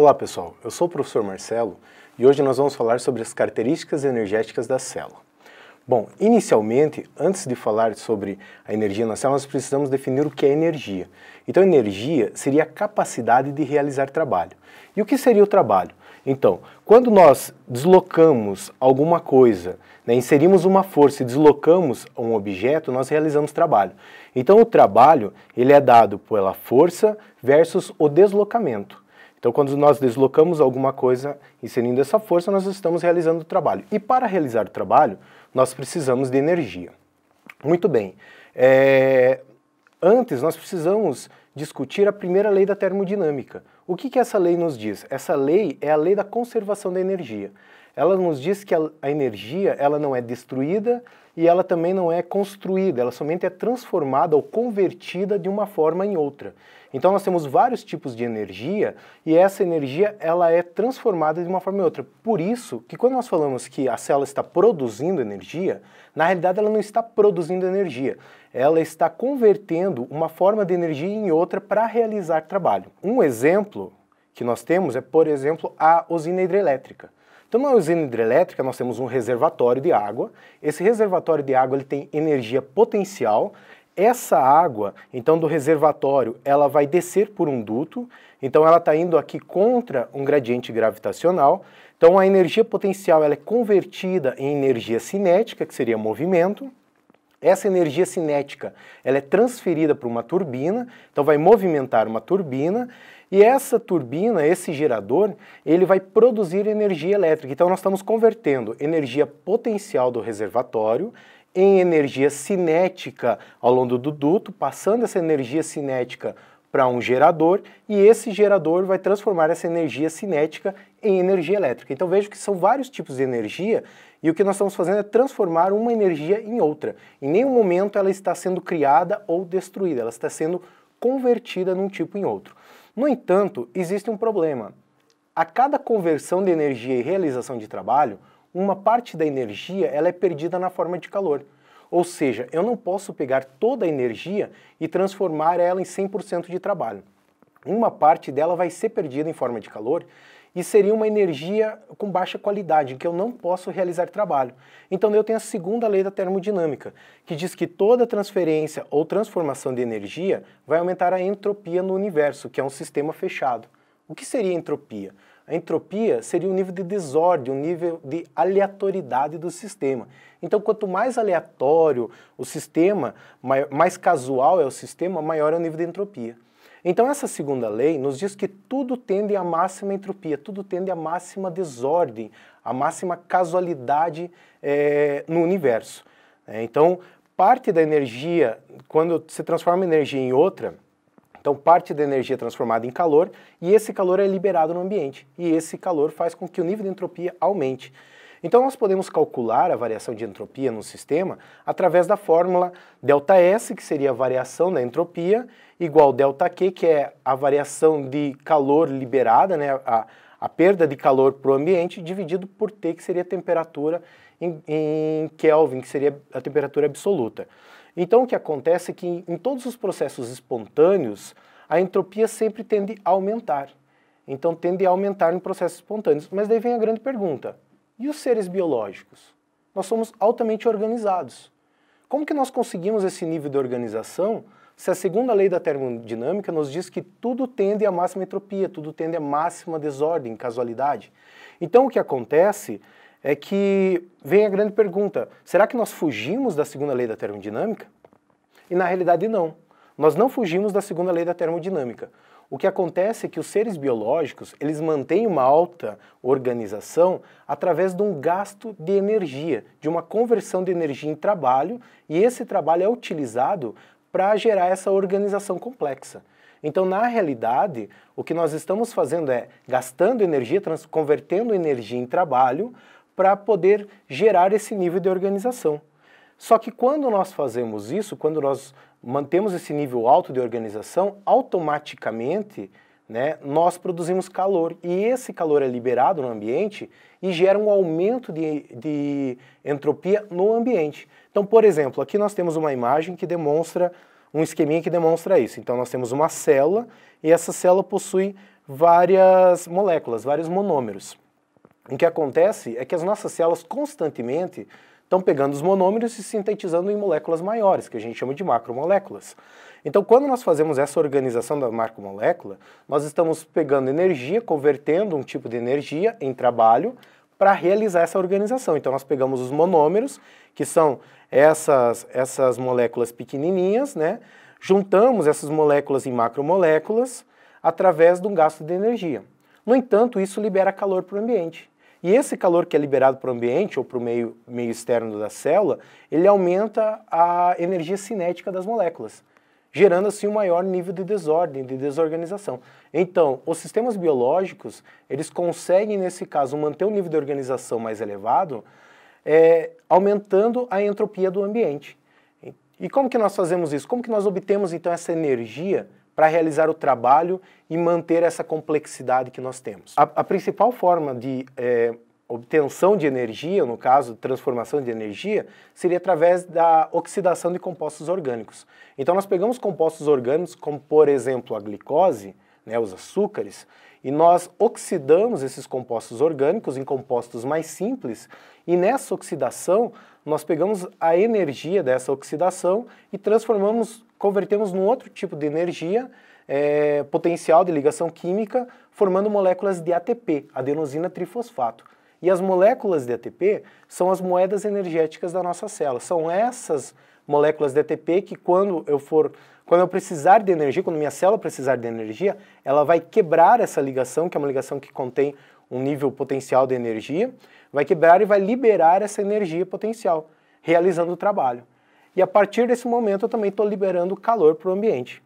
Olá pessoal, eu sou o professor Marcelo e hoje nós vamos falar sobre as características energéticas da célula. Bom, inicialmente, antes de falar sobre a energia na célula, nós precisamos definir o que é energia. Então, energia seria a capacidade de realizar trabalho. E o que seria o trabalho? Então, quando nós deslocamos alguma coisa, né, inserimos uma força e deslocamos um objeto, nós realizamos trabalho. Então, o trabalho ele é dado pela força versus o deslocamento. Então, quando nós deslocamos alguma coisa, inserindo essa força, nós estamos realizando o trabalho. E para realizar o trabalho, nós precisamos de energia. Muito bem. É... Antes, nós precisamos discutir a primeira lei da termodinâmica. O que, que essa lei nos diz? Essa lei é a lei da conservação da energia. Ela nos diz que a, a energia ela não é destruída e ela também não é construída, ela somente é transformada ou convertida de uma forma em outra. Então nós temos vários tipos de energia e essa energia ela é transformada de uma forma em outra. Por isso que quando nós falamos que a célula está produzindo energia, na realidade ela não está produzindo energia, ela está convertendo uma forma de energia em outra para realizar trabalho. Um exemplo que nós temos é, por exemplo, a usina hidrelétrica. Então, na usina hidrelétrica, nós temos um reservatório de água. Esse reservatório de água ele tem energia potencial. Essa água, então, do reservatório, ela vai descer por um duto. Então, ela está indo aqui contra um gradiente gravitacional. Então, a energia potencial ela é convertida em energia cinética, que seria movimento. Essa energia cinética ela é transferida para uma turbina, então vai movimentar uma turbina e essa turbina, esse gerador, ele vai produzir energia elétrica. Então nós estamos convertendo energia potencial do reservatório em energia cinética ao longo do duto, passando essa energia cinética para um gerador e esse gerador vai transformar essa energia cinética em energia elétrica. Então vejo que são vários tipos de energia e o que nós estamos fazendo é transformar uma energia em outra. Em nenhum momento ela está sendo criada ou destruída, ela está sendo convertida num tipo em outro. No entanto, existe um problema. A cada conversão de energia e realização de trabalho, uma parte da energia ela é perdida na forma de calor. Ou seja, eu não posso pegar toda a energia e transformar ela em 100% de trabalho. Uma parte dela vai ser perdida em forma de calor e seria uma energia com baixa qualidade, que eu não posso realizar trabalho. Então eu tenho a segunda lei da termodinâmica, que diz que toda transferência ou transformação de energia vai aumentar a entropia no universo, que é um sistema fechado. O que seria entropia? A entropia seria o um nível de desordem, um nível de aleatoriedade do sistema. Então, quanto mais aleatório o sistema, mais casual é o sistema, maior é o nível de entropia. Então, essa segunda lei nos diz que tudo tende à máxima entropia, tudo tende à máxima desordem, à máxima casualidade é, no universo. É, então, parte da energia, quando se transforma energia em outra, então parte da energia é transformada em calor e esse calor é liberado no ambiente. E esse calor faz com que o nível de entropia aumente. Então nós podemos calcular a variação de entropia no sistema através da fórmula ΔS, que seria a variação da entropia, igual delta Q, que é a variação de calor liberada, né, a, a perda de calor para o ambiente, dividido por T, que seria a temperatura em, em, Kelvin, que seria a temperatura absoluta. Então, o que acontece é que em, em todos os processos espontâneos, a entropia sempre tende a aumentar. Então, tende a aumentar no processo espontâneo, Mas daí vem a grande pergunta: e os seres biológicos? Nós somos altamente organizados. Como que nós conseguimos esse nível de organização se a segunda lei da termodinâmica nos diz que tudo tende à máxima entropia, tudo tende à máxima desordem, casualidade. Então o que acontece é que vem a grande pergunta: será que nós fugimos da segunda lei da termodinâmica? E na realidade não. Nós não fugimos da segunda lei da termodinâmica. O que acontece é que os seres biológicos, eles mantêm uma alta organização através de um gasto de energia, de uma conversão de energia em trabalho, e esse trabalho é utilizado para gerar essa organização complexa. Então, na realidade, o que nós estamos fazendo é gastando energia, convertendo energia em trabalho para poder gerar esse nível de organização. Só que quando nós fazemos isso, quando nós mantemos esse nível alto de organização, automaticamente né, nós produzimos calor e esse calor é liberado no ambiente e gera um aumento de, de entropia no ambiente. Então, por exemplo, aqui nós temos uma imagem que demonstra um esqueminha que demonstra isso. Então, nós temos uma célula e essa célula possui várias moléculas, vários monômeros. O que acontece é que as nossas células constantemente estão pegando os monômeros e sintetizando em moléculas maiores, que a gente chama de macromoléculas. Então, quando nós fazemos essa organização da macromolécula, nós estamos pegando energia, convertendo um tipo de energia em trabalho para realizar essa organização. Então, nós pegamos os monômeros, que são essas, essas moléculas pequenininhas, né? juntamos essas moléculas em macromoléculas através de um gasto de energia. No entanto, isso libera calor para o ambiente. E esse calor que é liberado para o ambiente ou para o meio, meio externo da célula, ele aumenta a energia cinética das moléculas, gerando assim um maior nível de desordem, de desorganização. Então, os sistemas biológicos, eles conseguem, nesse caso, manter um nível de organização mais elevado, é, aumentando a entropia do ambiente. E como que nós fazemos isso? Como que nós obtemos, então, essa energia para realizar o trabalho e manter essa complexidade que nós temos. A, a principal forma de é, obtenção de energia, no caso, transformação de energia, seria através da oxidação de compostos orgânicos. Então, nós pegamos compostos orgânicos, como por exemplo a glicose, né, os açúcares, e nós oxidamos esses compostos orgânicos em compostos mais simples, e nessa oxidação nós pegamos a energia dessa oxidação e transformamos convertemos num outro tipo de energia é, potencial de ligação química, formando moléculas de ATP, adenosina trifosfato. E as moléculas de ATP são as moedas energéticas da nossa célula. São essas moléculas de ATP que quando eu for, quando eu precisar de energia, quando minha célula precisar de energia, ela vai quebrar essa ligação, que é uma ligação que contém um nível potencial de energia, vai quebrar e vai liberar essa energia potencial, realizando o trabalho. E a partir desse momento eu também estou liberando calor para o ambiente.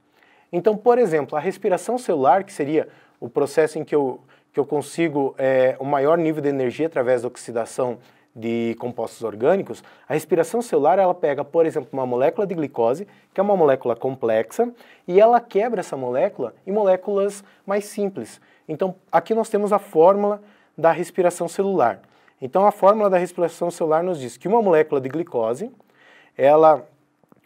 Então, por exemplo, a respiração celular, que seria o processo em que eu, que eu consigo é, o maior nível de energia através da oxidação de compostos orgânicos, a respiração celular ela pega, por exemplo, uma molécula de glicose, que é uma molécula complexa, e ela quebra essa molécula em moléculas mais simples. Então, aqui nós temos a fórmula da respiração celular. Então, a fórmula da respiração celular nos diz que uma molécula de glicose ela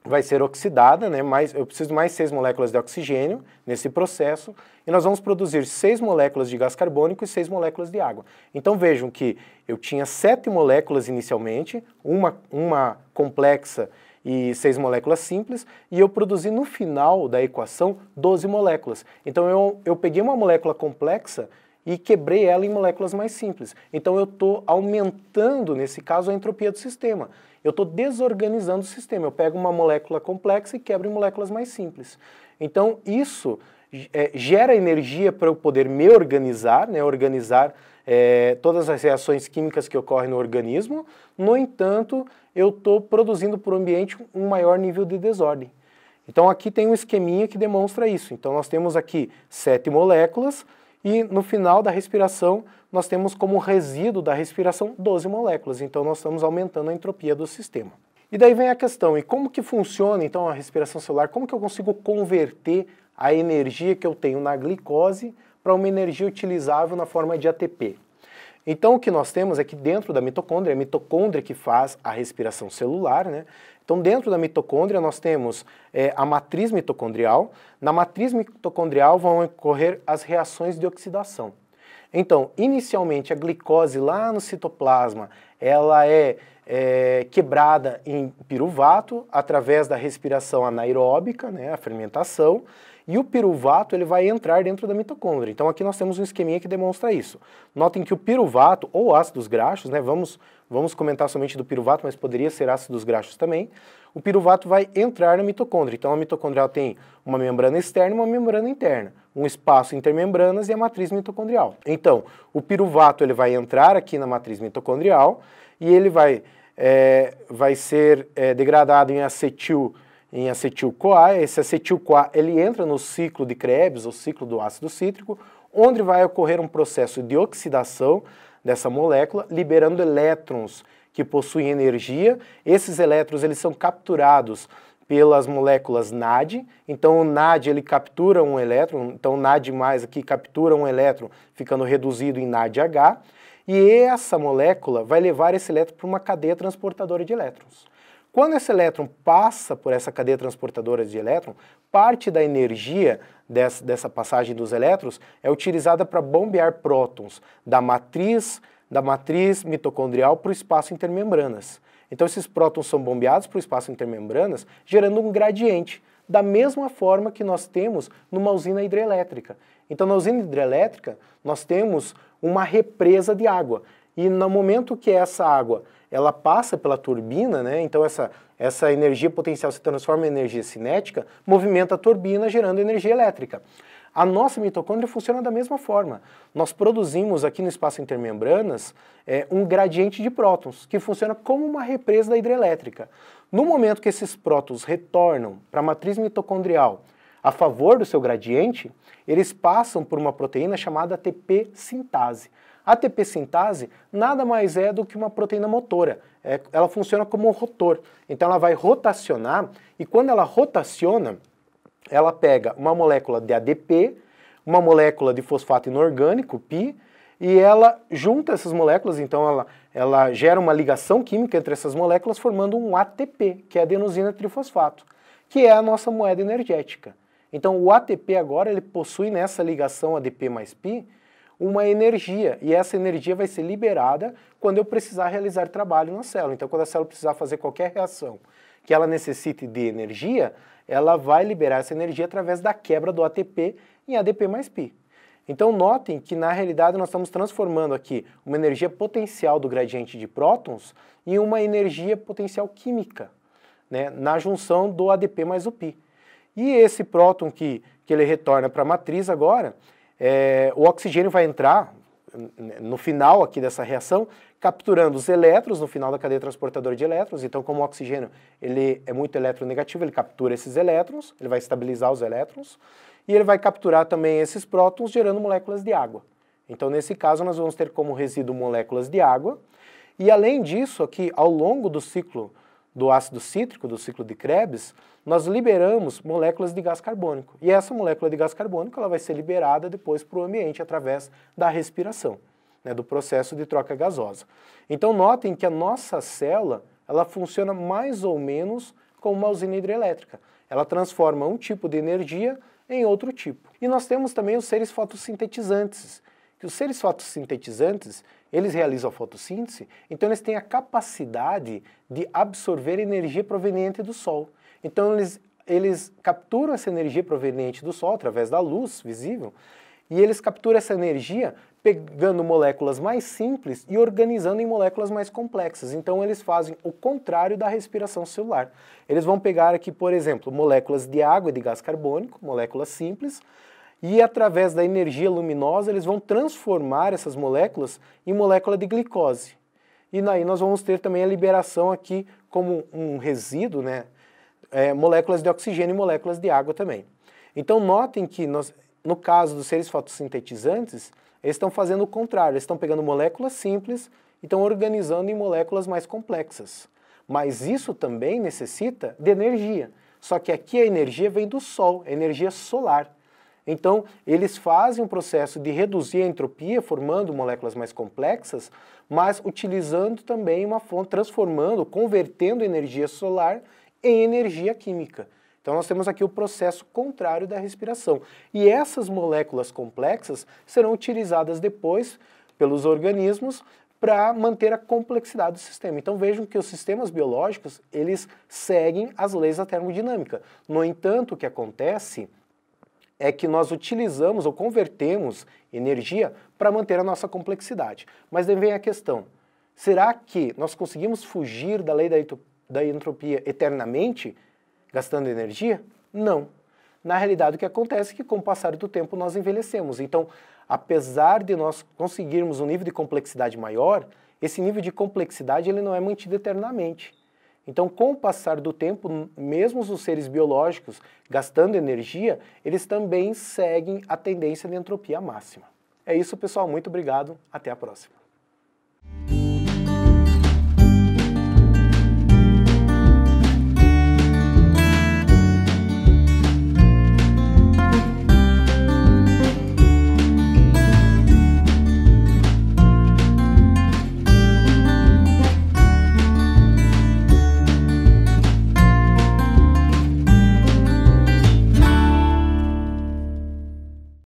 vai ser oxidada, né? Mais, eu preciso mais seis moléculas de oxigênio nesse processo, e nós vamos produzir seis moléculas de gás carbônico e seis moléculas de água. Então vejam que eu tinha sete moléculas inicialmente, uma, uma complexa e seis moléculas simples, e eu produzi no final da equação 12 moléculas. Então eu, eu peguei uma molécula complexa e quebrei ela em moléculas mais simples. Então eu estou aumentando, nesse caso, a entropia do sistema. Eu estou desorganizando o sistema. Eu pego uma molécula complexa e quebro em moléculas mais simples. Então, isso é, gera energia para eu poder me organizar, né, organizar é, todas as reações químicas que ocorrem no organismo. No entanto, eu estou produzindo para o ambiente um maior nível de desordem. Então, aqui tem um esqueminha que demonstra isso. Então, nós temos aqui sete moléculas, e no final da respiração, nós temos como resíduo da respiração 12 moléculas. Então, nós estamos aumentando a entropia do sistema. E daí vem a questão, e como que funciona então a respiração celular? Como que eu consigo converter a energia que eu tenho na glicose para uma energia utilizável na forma de ATP? Então o que nós temos é que dentro da mitocôndria, é a mitocôndria que faz a respiração celular, né? Então, dentro da mitocôndria, nós temos é, a matriz mitocondrial. Na matriz mitocondrial vão ocorrer as reações de oxidação. Então, inicialmente, a glicose lá no citoplasma, ela é, é, quebrada em piruvato através da respiração anaeróbica, né, a fermentação, e o piruvato ele vai entrar dentro da mitocôndria. Então aqui nós temos um esqueminha que demonstra isso. Notem que o piruvato ou ácidos graxos, né, vamos, vamos comentar somente do piruvato, mas poderia ser ácidos graxos também, o piruvato vai entrar na mitocôndria. Então a mitocôndria tem uma membrana externa e uma membrana interna, um espaço intermembranas e a matriz mitocondrial. Então o piruvato ele vai entrar aqui na matriz mitocondrial e ele vai, é, vai ser é, degradado em acetil em acetil-CoA. Esse acetil-CoA ele entra no ciclo de Krebs, ou ciclo do ácido cítrico, onde vai ocorrer um processo de oxidação dessa molécula, liberando elétrons que possuem energia. Esses elétrons eles são capturados pelas moléculas NAD. Então o NAD ele captura um elétron, então NAD+ mais aqui captura um elétron, ficando reduzido em NADH. E essa molécula vai levar esse elétron para uma cadeia transportadora de elétrons. Quando esse elétron passa por essa cadeia transportadora de elétron, parte da energia dessa, dessa passagem dos elétrons é utilizada para bombear prótons da matriz, da matriz mitocondrial para o espaço intermembranas. Então esses prótons são bombeados para o espaço intermembranas, gerando um gradiente, da mesma forma que nós temos numa usina hidrelétrica. Então na usina hidrelétrica nós temos uma represa de água, e no momento que essa água ela passa pela turbina, né? então essa, essa energia potencial se transforma em energia cinética, movimenta a turbina gerando energia elétrica. A nossa mitocôndria funciona da mesma forma. Nós produzimos aqui no espaço intermembranas é, um gradiente de prótons, que funciona como uma represa da hidrelétrica. No momento que esses prótons retornam para a matriz mitocondrial a favor do seu gradiente, eles passam por uma proteína chamada ATP sintase. ATP sintase nada mais é do que uma proteína motora. É, ela funciona como um rotor. Então ela vai rotacionar e quando ela rotaciona, ela pega uma molécula de ADP, uma molécula de fosfato inorgânico, pi, e ela junta essas moléculas, então ela, ela gera uma ligação química entre essas moléculas, formando um ATP, que é adenosina trifosfato, que é a nossa moeda energética. Então o ATP agora ele possui nessa ligação ADP mais pi uma energia e essa energia vai ser liberada quando eu precisar realizar trabalho na célula. Então, quando a célula precisar fazer qualquer reação que ela necessite de energia, ela vai liberar essa energia através da quebra do ATP em ADP mais π. Então, notem que na realidade nós estamos transformando aqui uma energia potencial do gradiente de prótons em uma energia potencial química, né, na junção do ADP mais o π. E esse próton que, que ele retorna para a matriz agora, é, o oxigênio vai entrar no final aqui dessa reação, capturando os elétrons no final da cadeia transportadora de elétrons. Então, como o oxigênio ele é muito eletronegativo, ele captura esses elétrons, ele vai estabilizar os elétrons, e ele vai capturar também esses prótons, gerando moléculas de água. Então, nesse caso, nós vamos ter como resíduo moléculas de água. E além disso, aqui, ao longo do ciclo do ácido cítrico, do ciclo de Krebs, nós liberamos moléculas de gás carbônico. E essa molécula de gás carbônico ela vai ser liberada depois para o ambiente através da respiração, né, do processo de troca gasosa. Então notem que a nossa célula ela funciona mais ou menos como uma usina hidrelétrica. Ela transforma um tipo de energia em outro tipo. E nós temos também os seres fotossintetizantes. Que os seres fotossintetizantes, eles realizam a fotossíntese, então eles têm a capacidade de absorver energia proveniente do Sol. Então eles, eles capturam essa energia proveniente do Sol através da luz visível e eles capturam essa energia pegando moléculas mais simples e organizando em moléculas mais complexas. Então eles fazem o contrário da respiração celular. Eles vão pegar aqui, por exemplo, moléculas de água e de gás carbônico, moléculas simples, e através da energia luminosa eles vão transformar essas moléculas em molécula de glicose. E aí nós vamos ter também a liberação aqui como um resíduo, né? É, moléculas de oxigênio e moléculas de água também. Então notem que nós, no caso dos seres fotossintetizantes, eles estão fazendo o contrário, eles estão pegando moléculas simples e estão organizando em moléculas mais complexas. Mas isso também necessita de energia. Só que aqui a energia vem do Sol, energia solar. Então, eles fazem um processo de reduzir a entropia, formando moléculas mais complexas, mas utilizando também uma fonte, transformando, convertendo energia solar em energia química. Então, nós temos aqui o processo contrário da respiração. E essas moléculas complexas serão utilizadas depois pelos organismos para manter a complexidade do sistema. Então vejam que os sistemas biológicos, eles seguem as leis da termodinâmica. No entanto, o que acontece é que nós utilizamos ou convertemos energia para manter a nossa complexidade. Mas vem a questão: será que nós conseguimos fugir da lei da, da entropia eternamente gastando energia? Não. Na realidade, o que acontece é que, com o passar do tempo, nós envelhecemos. Então, apesar de nós conseguirmos um nível de complexidade maior, esse nível de complexidade ele não é mantido eternamente. Então, com o passar do tempo, mesmo os seres biológicos gastando energia, eles também seguem a tendência de entropia máxima. É isso, pessoal. Muito obrigado. Até a próxima.